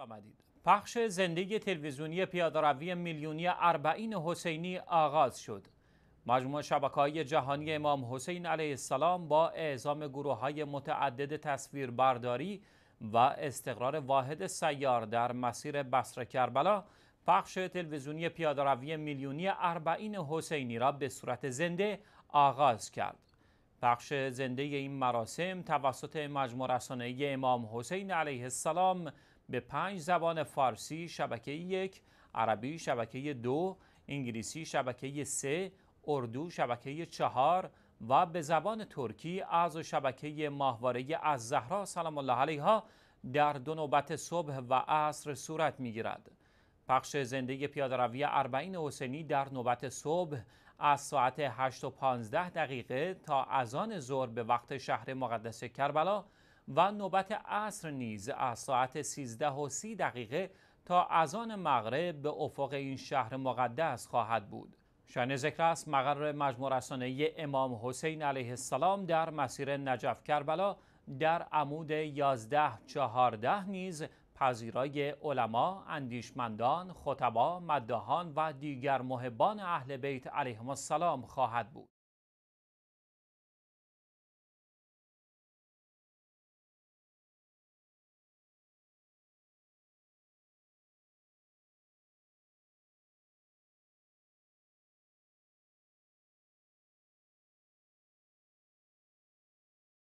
آمدید. پخش زندگی تلویزیونی پیادهروی میلیونی اربعین حسینی آغاز شد. مجموع شبکه های جهانی امام حسین علیه السلام با اعزام گروه های متعدد تصویربرداری و استقرار واحد سیار در مسیر بصر کربلا پخش تلویزیونی پیادهروی میلیونی اربعین حسینی را به صورت زنده آغاز کرد. پخش زنده این مراسم توسط مجموع رسانه‌ای امام حسین علیه السلام به پنج زبان فارسی شبکه یک، عربی شبکه دو، انگلیسی شبکه سه، اردو شبکه چهار و به زبان ترکی از شبکه ماهواره از زهرا سلام الله علیها در دو نوبت صبح و عصر صورت می پخش زنده پیادهروی اربعین حسینی در نوبت صبح از ساعت 8 دقیقه تا اذان ظهر به وقت شهر مقدس کربلا و نوبت عصر نیز از ساعت 13 و 30 دقیقه تا اذان مغرب به افق این شهر مقدس خواهد بود. شان ذکر است مقر مجموع رسانه امام حسین علیه السلام در مسیر نجف کربلا در عمود 11 14 نیز پذیرای علما، اندیشمندان، خطبا، مدهان و دیگر محبان اهل بیت علیهم السلام خواهد بود.